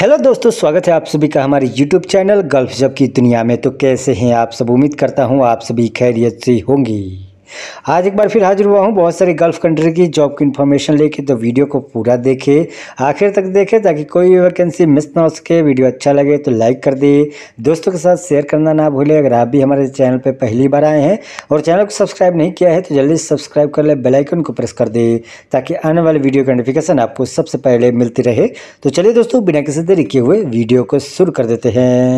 hello दोस्तों स्वागत है आप सभी का हमारे यूट्यूब चैनल गल्फ जब की दुनिया में तो कैसे हैं आप सब उम्मीद करता हूं आप सभी खैरियत से होंगी आज एक बार फिर हाजिर हुआ हूँ बहुत सारी गल्फ़ कंट्री की जॉब की इन्फॉर्मेशन लेके तो वीडियो को पूरा देखें आखिर तक देखें ताकि कोई भी वैकेंसी मिस ना हो सके वीडियो अच्छा लगे तो लाइक कर दिए दोस्तों के साथ शेयर करना ना भूलें अगर आप भी हमारे चैनल पर पहली बार आए हैं और चैनल को सब्सक्राइब नहीं किया है तो जल्दी सब्सक्राइब कर ले बेलाइकन को प्रेस कर दे ताकि आने वाले वीडियो का नोटिफिकेशन आपको सबसे पहले मिलती रहे तो चलिए दोस्तों बिना किसी देरी किए हुए वीडियो को शुरू कर देते हैं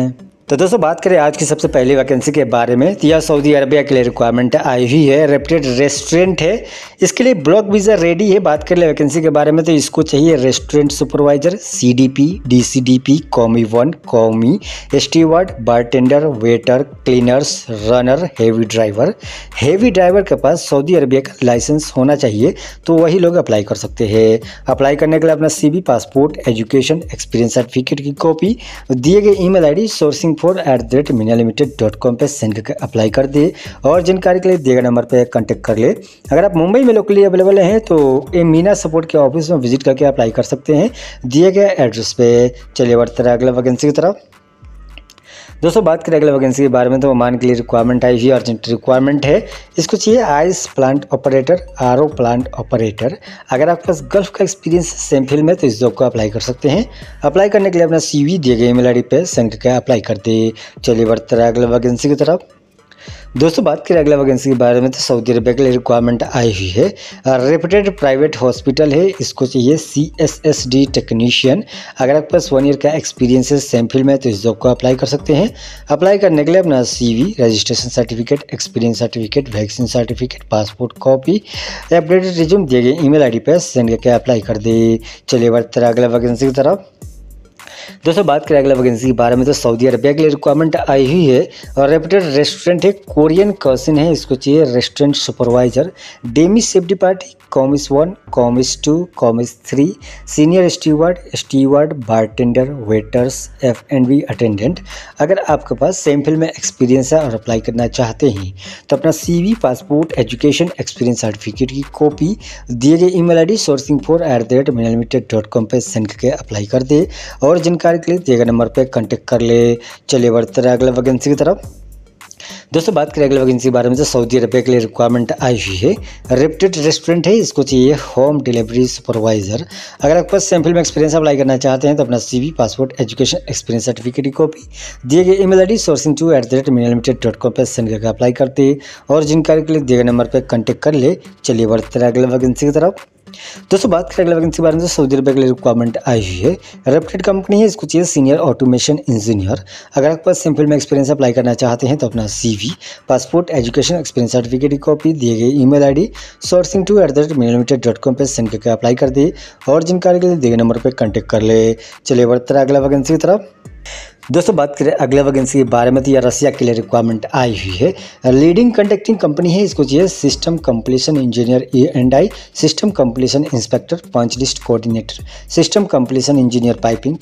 तो दोस्तों बात करें आज की सबसे पहली वैकेंसी के बारे में तो यह सऊदी अरबिया के लिए रिक्वायरमेंट आई हुई है रेप्टेड रेस्टोरेंट है इसके लिए ब्लॉक वीज़ा रेडी है बात कर ले वैकेंसी के बारे में तो इसको चाहिए restaurant supervisor CDP DCDP commis one commis steward bartender waiter cleaners runner heavy driver heavy driver के पास सऊदी अरबिया का लाइसेंस होना चाहिए तो वही लोग अप्लाई कर सकते हैं अप्लाई करने के लिए अपना C passport education experience certificate की कॉपी दिए गए email sourcing coaching four at the rate Meena limited dot com पर सेंड करके अप्लाई कर दिए और जानकारी के लिए दिए गए नंबर पर कॉन्टेक्ट कर ले अगर आप मुंबई में लोकली अवेलेबल हैं तो ये मीना सपोर्ट के ऑफिस में विजिट करके अप्लाई कर सकते हैं दिए गए एड्रेस पे चलिए बढ़ते रहे अगले वैकेंसी की तरफ दोस्तों बात करें अगले वैकेंसी के बारे में तो ओमान के लिए रिक्वायरमेंट आई हुई अर्जेंट रिक्वायरमेंट है इसको चाहिए ice plant operator R plant operator अगर आपके पास गल्फ का एक्सपीरियंस सेम फील्ड में तो इस जॉब को अप्लाई कर सकते हैं अप्लाई करने के लिए अपना सी वी दिए गए ई मेल आई पे सेंड कर अप्लाई कर दे चलिए बढ़ते रहे अगले वैकेंसी की तरफ दोस्तों बात करें अगला वैकेंसी के बारे में तो सऊदी अरबिया के लिए रिक्वायरमेंट आई हुई है रेपुटेड प्राइवेट हॉस्पिटल है इसको चाहिए C S S D technician अगर आपके पास वन ईयर का एक्सपीरियंस है सेम फील्ड में तो इस जॉब को अप्लाई कर सकते हैं अप्लाई करने के लिए अपना C V registration certificate experience certificate vaccine certificate passport copy updated resume दिए गए ई मेल आई डी पर सेंड करके अप्लाई कर दे चलिए बढ़ते अगला वैकेंसी की तरफ दोस्तों बात करें अगला वैकेंसी के बारे में तो सऊदी अरबिया के लिए रिक्वायरमेंट आई हुई है और रेपुटेड रेस्टोरेंट है कोरियन कर्सिन है इसको चाहिए restaurant supervisor demi safety party commis one commis two commis three senior steward steward bartender waiters F and B attendant अगर आपके पास सेम फील्ड में एक्सपीरियंस है और अप्लाई करना चाहते हैं तो अपना C passport education experience certificate की कॉपी दिए गए email I D sourcing four at the rate mail send करके अप्लाई कर दे और जिन जानकारी के लिए दिए गए नंबर पर कॉन्टेक्ट कर ले चलिए बढ़ते रहे अगले वैकेंसी की तरफ दोस्तों बात करें अगले वैकेंसी के बारे में तो सऊदी अरबिया के लिए रिक्वायरमेंट आई हुई है रेप्टेड रेस्टोरेंट है इसको चाहिए होम डिलीवरी सुपरवाइजर अगर आपके पास सैम्पल में एक्सपीरियंस अप्लाई करना चाहते हैं तो अपना CV passport education experience certificate की कॉपी दिए गए email I sourcing two eight the rate media limited dot com पर सेंड करके अप्लाई करते हैं और जिन के लिए दिए गए नंबर पर कॉन्टेक्ट कर ले चलिए बढ़ते रहे अगले वैकेंसी की तरफ दोस्तों बात करें अगले वैकेंसी के बारे में सऊदी अरब के लिए रिक्वायरमेंट आई हुई है रेप्टेड कंपनी है इसको चाहिए सीनियर ऑटोमेशन इंजीनियर अगर आपके पास सिंपल में एक्सपीरियंस अप्लाई करना चाहते हैं तो अपना CV passport education experience certificate की कॉपी दिए गए email I D sourcing two eight the dot com पर सेंड करके अप्लाई कर दिए और जिन के लिए दिए नंबर पर कॉन्टेक्ट कर ले चलिए बढ़ते अगला वैकेंसी की तरफ दोस्तों बात करें अगले वैकेंसी के बारे में तो यह रसिया के लिए रिक्वायरमेंट आई हुई है लीडिंग कंडक्टिंग कंपनी है इसको चाहिए system completion engineer A and I system completion inspector punch list coordinator system completion engineer piping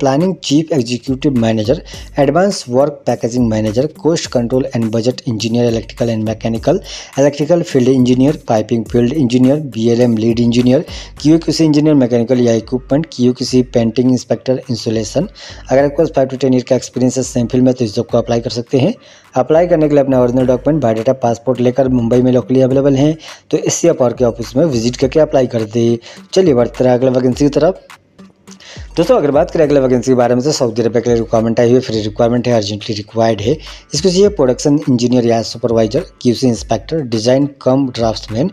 planning chief executive manager advance work packaging manager cost control and budget engineer electrical and mechanical electrical field engineer piping field engineer B lead engineer Q engineer mechanical या equipment Q painting inspector insulation अगर आपको five to ten year का experience है same field में तो इस job को apply कर सकते हैं अप्लाई करने के लिए अपना ओरिजिनल डॉक्यूमेंट बायोडाटा पासपोर्ट लेकर मुंबई में लोकली अवेलेबल हैं तो इसी सी के ऑफिस में विजिट करके अप्लाई कर दे चलिए बढ़ते रहे अगले वैकेंसी की तरफ दोस्तों अगर बात करें अगले वैकेंसी के बारे में तो सऊदी अरबिया के लिए रिक्वायरमेंट आई हुई फ्री रिक्वायरमेंट है अर्जेंटली रिक्वायर्ड है इसको चाहिए प्रोडक्शन इंजीनियर या supervisor QC inspector design cum draftsman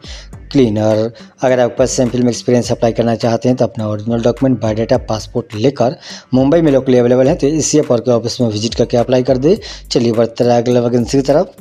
cleaner अगर आपके पास सेम फिल्म एक्सपीरियंस अप्लाई करना चाहते हैं तो अपना ओरिजिनल डॉक्यूमेंट बायोडाटा पासपोर्ट लेकर मुंबई में लोकली अवेलेबल है तो इसी पर के ऑफिस में विजिट करके अप्लाई कर दे चलिए बढ़ते अगले वैकेंसी की तरफ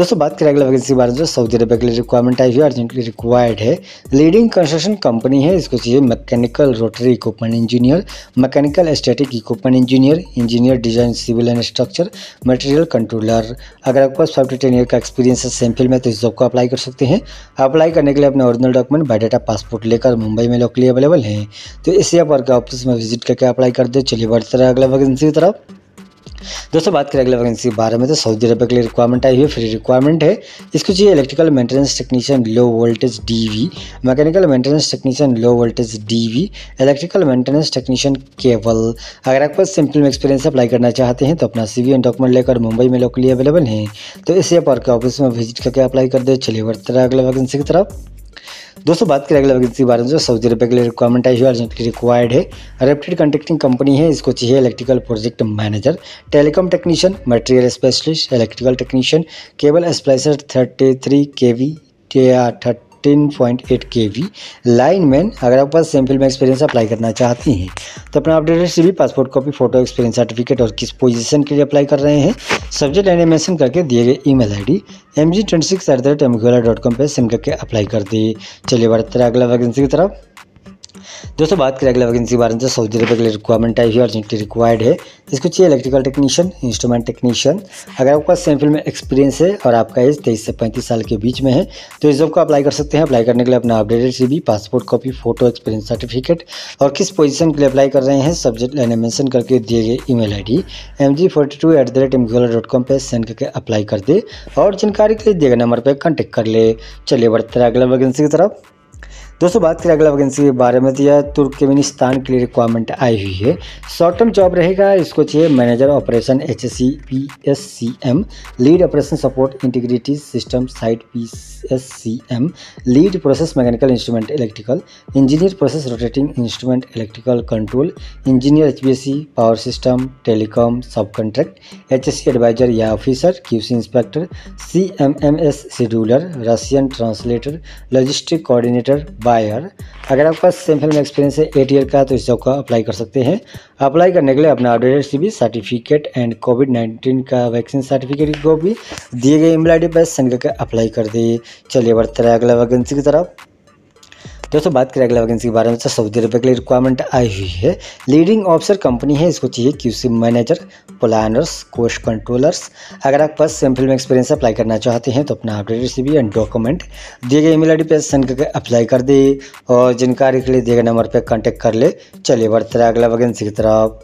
दोस्तों बात करें अगले वैकेंसी के बारे में जो सऊदी अरब के लिए रिक्वायरमेंट आई हुई अर्जेंटली रिक्वायर्ड है लीडिंग कंस्ट्रक्शन कंपनी है इसको चाहिए mechanical rotary equipment engineer mechanical static equipment engineer engineer design civil and structure material controller अगर आपके पास फाइव टू टेन ईयर का एक्सपीरियंस है सेम फील्ड में तो इस जॉब को अप्लाई कर सकते हैं अप्लाई करने के लिए अपने ओरिजिनल डॉक्यूमेंट बायोडाटा पासपोर्ट लेकर मुंबई में लोकली अवेलेबल हैं तो इसी आप वर्क ऑफिस में विजिट करके अप्लाई कर दो चलिए बढ़ते रहे अगला वैकेंसी की तरफ दोस्तों बात करें अगले वैकेंसी के बारे में तो सऊदी अरब के लिए रिक्वायरमेंट आई हुई फ्री रिक्वायरमेंट है इसको चाहिए electrical maintenance technician low voltage DV mechanical maintenance technician low voltage DV electrical maintenance technician केवल अगर आपके पास सिंपल में एक्सपीरियंस अप्लाई करना चाहते हैं तो अपना सी एंड डॉक्यूमेंट लेकर मुंबई में लोकली अवेलेबल हैं तो इसे आप ऑफिस में विजिट करके अप्लाई कर दे चलिए बढ़ते रहे अगले वैकेंसी की तरफ दोस्तों बात करें अगले वैकेंसी के बारे में जो सऊदी अरब के लिए रिक्वायरमेंट आई हुई अर्जेंटली रिक्वायर्ड है रेप्टेड कंट्रेक्टिंग कंपनी है इसको चाहिए electrical project manager telecom technician material specialist electrical technician cable splicer thirty three K V thirty 10.8 line lineman अगर आप पास सैम्पल में एक्सपीरियंस अप्लाई करना चाहती हैं तो अपना अपडेटेड भी passport copy photo experience certificate और किस पोजीशन के लिए अप्लाई कर रहे हैं सब्जेक्ट लाइन मेंशन करके दिए गए email ID M G twenty six at the rate M dot com पर सेंड करके अप्लाई कर दिए चलिए बढ़ते अगला वैकेंसी की तरफ दोस्तों बात करें अगला वैकेंसी के बारे में तो सऊदी अरब के लिए रिक्वायरमेंट आई है अर्जेंटली रिक्वायर्ड है इसको चाहिए इलेक्ट्रिकल टेक्नीशियन इंस्ट्रूमेंट टेक्नीशियन अगर आपका सेम फिल्म में एक्सपीरियंस है और आपका एज तेईस से पैंतीस साल के बीच में है तो इस जॉब को अप्लाई कर सकते हैं अप्लाई करने के लिए अपना updated C passport copy photo experience certificate और किस पोजिशन के लिए अप्लाई कर रहे हैं सब्जेक्ट लाइन मैंशन करके दिए गए ई मेल आई पे सेंड करके अप्लाई कर दे और जानकारी के लिए दिए गए नंबर पर कॉन्टेक्ट कर ले चलिए बढ़ते रहे अगला वैकेंसी की तरफ दोस्तों बात करें अगला वैकेंसी के बारे में तो यह तुर्कमेनिस्तान के लिए रिक्वायरमेंट आई हुई है शॉर्ट टर्म जॉब रहेगा इसको चाहिए manager operation H S C P S C M lead operation support integrity system site P S C M lead process mechanical instrument electrical engineer process rotating instrument electrical control engineer H B S C power system telecom subcontract H S C advisor या officer QC inspector C M M S scheduler Russian translator logistic coordinator buyer अगर आपका same film experience है eight year का तो इस job का apply कर सकते हैं अप्लाई करने के लिए अपना updated C certificate and Covid nineteen का वैक्सीन सर्टिफिकेट को भी दिए गए ईमेल आई डी पर संग अप्लाई कर दिए चलिए बढ़ते रहे अगला वैकेंसी की तरफ दोस्तों बात करें अगला वैकेंसी के बारे में तो सऊदी अरब के लिए रिक्वायरमेंट आई हुई है लीडिंग ऑफिसर कंपनी है इसको चाहिए QC manager planners cost controllers अगर आप पास सेम फिल्म एक्सपीरियंस अप्लाई करना चाहते हैं तो अपना अपडेट रिसीवी एंड डॉक्यूमेंट दिए गए ई मेल पर सेंड करके अप्लाई कर दे और जानकारी के लिए दिए गए नंबर पर कॉन्टैक्ट कर ले चलिए बढ़ते रहे अगला वैकेंसी की तरफ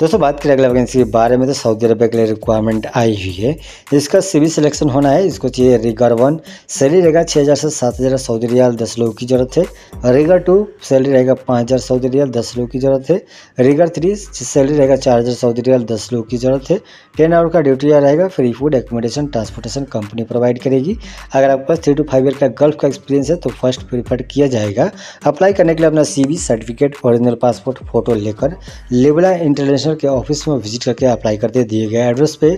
दोस्तों बात करें अगला वैकेंसी के बारे में तो सऊदी अरब के लिए रिक्वायरमेंट आई हुई है जिसका सिविल सिलेक्शन होना है इसको चाहिए रेगर वन सैलरी रहेगा छः हज़ार से सात हज़ार सऊदी रियाल दस लोगों की ज़रूरत है रेगर टू सैलरी रहेगा पाँच हज़ार सऊदी रियाल दस लोगों की ज़रूरत है रिगर थ्री सैलरी रहेगा चार हज़ार सऊदी रियाल दस लोगों की ज़रूरत है टेन आवर का ड्यूटी रहेगा free food accommodation transportation company provide करेगी अगर आपके पास थ्री टू फाइव ईयर का गल्फ का एक्सपीरियंस है तो फर्स्ट प्रीफर्ड किया जाएगा अप्लाई करने के लिए अपना C certificate original passport photo लेकर लेबला इंटर इंटरनेशनल के ऑफिस में विजिट करके अप्लाई कर दे दिए गए एड्रेस पे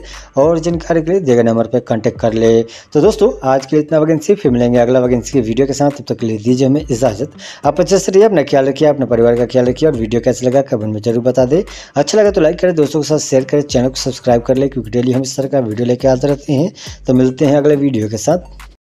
और जानकारी के लिए दिए गए नंबर पर कांटेक्ट कर ले तो दोस्तों आज के लिए इतना वैकेंसी फिर मिलेंगे अगला वैकेंसी की वीडियो के साथ तब तक के लिए दीजिए हमें इजाजत आप अच्छे से रहिए अपना ख्याल रखिए अपने परिवार का ख्याल रखिए और वीडियो कैसे लगा कमेंट में जरूर बता दे अच्छा लगा तो लाइक करें दोस्तों के साथ शेयर करें चैनल को सब्सक्राइब कर ले क्योंकि डेली हम इस तरह का वीडियो लेके आते रहते हैं तो मिलते हैं अगले वीडियो के साथ